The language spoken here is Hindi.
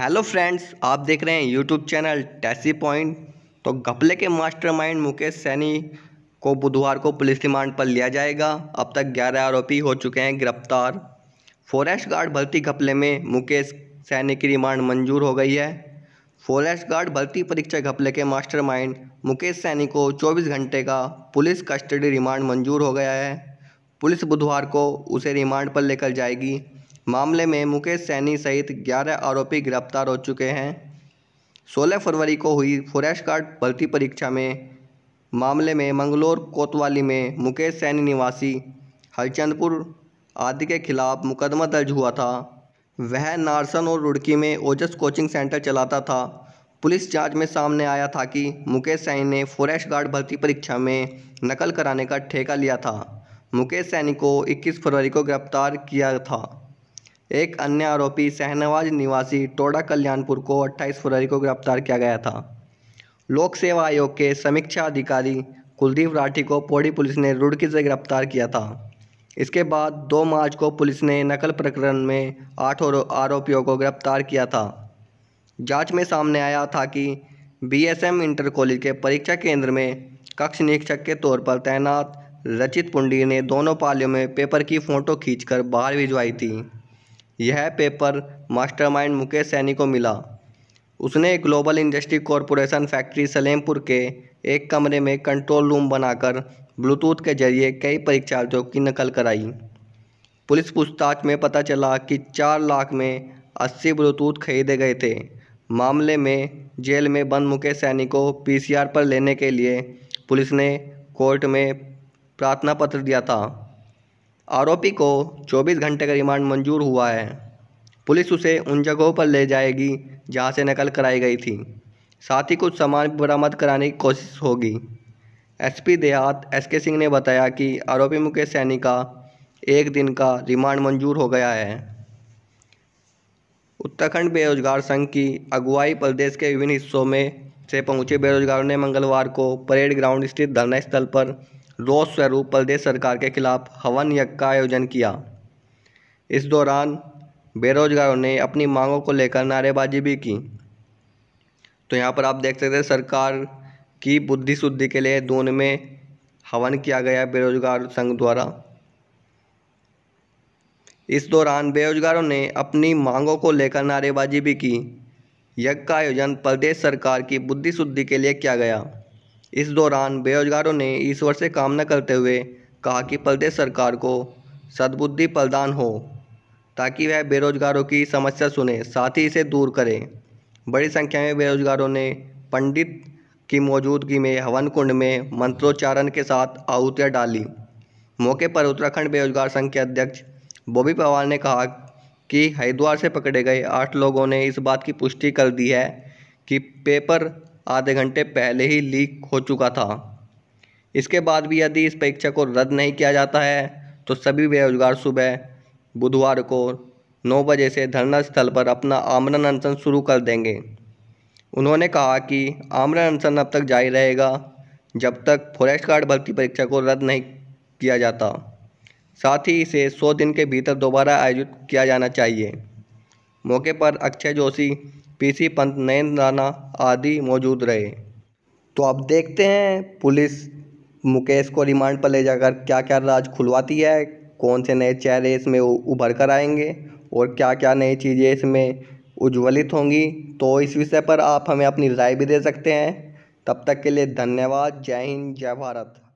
हेलो फ्रेंड्स आप देख रहे हैं यूट्यूब चैनल टैसी पॉइंट तो घपले के मास्टरमाइंड मुकेश सैनी को बुधवार को पुलिस रिमांड पर लिया जाएगा अब तक 11 आरोपी हो चुके हैं गिरफ्तार फॉरेस्ट गार्ड भर्ती घपले में मुकेश सैनी की रिमांड मंजूर हो गई है फॉरेस्ट गार्ड भर्ती परीक्षा घपले के मास्टर मुकेश सैनी को चौबीस घंटे का पुलिस कस्टडी रिमांड मंजूर हो गया है पुलिस बुधवार को उसे रिमांड पर लेकर जाएगी मामले में मुकेश सैनी सहित 11 आरोपी गिरफ्तार हो चुके हैं 16 फरवरी को हुई फॉरेस्ट गार्ड भर्ती परीक्षा में मामले में मंगलोर कोतवाली में मुकेश सैनी निवासी हरचंदपुर आदि के खिलाफ मुकदमा दर्ज हुआ था वह नारसन और रुड़की में ओजस कोचिंग सेंटर चलाता था पुलिस जांच में सामने आया था कि मुकेश सैनी ने फॉरेस्ट गार्ड भर्ती परीक्षा में नकल कराने का ठेका लिया था मुकेश सैनी को 21 फरवरी को गिरफ्तार किया था एक अन्य आरोपी शहनवाज निवासी टोडा कल्याणपुर को 28 फरवरी को गिरफ्तार किया गया था लोक सेवा आयोग के समीक्षा अधिकारी कुलदीप राठी को पौड़ी पुलिस ने रुड़की से गिरफ्तार किया था इसके बाद 2 मार्च को पुलिस ने नकल प्रकरण में आठ आरोपियों को गिरफ्तार किया था जांच में सामने आया था कि बीएसएम इंटर कॉलेज के परीक्षा केंद्र में कक्ष निरीक्षक के तौर पर तैनात रचित पुंडी ने दोनों पालियों में पेपर की फ़ोटो खींचकर बाहर भिजवाई थी यह पेपर मास्टरमाइंड मुकेश सैनी को मिला उसने एक global industry corporation factory Salempur के एक कमरे में कंट्रोल रूम बनाकर ब्लूटूथ के जरिए कई परीक्षार्थियों की नकल कराई पुलिस पूछताछ में पता चला कि चार लाख में अस्सी ब्लूटूथ खरीदे गए थे मामले में जेल में बंद मुकेश सैनी को पीसीआर पर लेने के लिए पुलिस ने कोर्ट में प्रार्थना पत्र दिया था आरोपी को 24 घंटे का रिमांड मंजूर हुआ है पुलिस उसे उन जगहों पर ले जाएगी जहां से नकल कराई गई थी साथ ही कुछ सामान बरामद कराने की कोशिश होगी एसपी देहात एस के सिंह ने बताया कि आरोपी मुकेश सैनी का एक दिन का रिमांड मंजूर हो गया है उत्तराखंड बेरोजगार संघ की अगुवाई प्रदेश के विभिन्न हिस्सों में से पहुंचे बेरोजगारों ने मंगलवार को परेड ग्राउंड स्थित धरना स्थल पर रोष स्वरूप प्रदेश सरकार के खिलाफ हवन यज्ञ का आयोजन किया इस दौरान बेरोजगारों ने अपनी मांगों को लेकर नारेबाजी भी की तो यहाँ पर आप देख सकते हैं सरकार की बुद्धि शुद्धि के लिए दून में हवन किया गया बेरोजगार संघ द्वारा इस दौरान बेरोजगारों ने अपनी मांगों को लेकर नारेबाजी भी की यज्ञ का आयोजन प्रदेश सरकार की बुद्धि शुद्धि के लिए किया गया इस दौरान बेरोजगारों ने ईश्वर से कामना करते हुए कहा कि प्रदेश सरकार को सद्बुद्धि प्रदान हो ताकि वह बेरोजगारों की समस्या सुने साथ ही इसे दूर करें बड़ी संख्या में बेरोजगारों ने पंडित की मौजूदगी में हवन कुंड में मंत्रोच्चारण के साथ आहुतियाँ डाली मौके पर उत्तराखंड बेरोजगार संघ के अध्यक्ष बॉबी पवार ने कहा कि हरिद्वार से पकड़े गए आठ लोगों ने इस बात की पुष्टि कर दी है कि पेपर आधे घंटे पहले ही लीक हो चुका था इसके बाद भी यदि इस परीक्षा को रद्द नहीं किया जाता है तो सभी बेरोजगार सुबह बुधवार को नौ बजे से धरना स्थल पर अपना आमरण अनशन शुरू कर देंगे उन्होंने कहा कि आमरण अनशन अब तक जारी रहेगा जब तक फॉरेस्ट गार्ड भर्ती परीक्षा को रद्द नहीं किया जाता साथ ही इसे सौ दिन के भीतर दोबारा आयोजित किया जाना चाहिए मौके पर अक्षय जोशी पी सी पंत नयन राणा आदि मौजूद रहे तो अब देखते हैं पुलिस मुकेश को रिमांड पर ले जाकर क्या क्या राज खुलवाती है कौन से नए चेहरे इसमें उभर कर आएंगे और क्या क्या नई चीज़ें इसमें उज्ज्वलित होंगी तो इस विषय पर आप हमें अपनी राय भी दे सकते हैं तब तक के लिए धन्यवाद जय हिंद जय भारत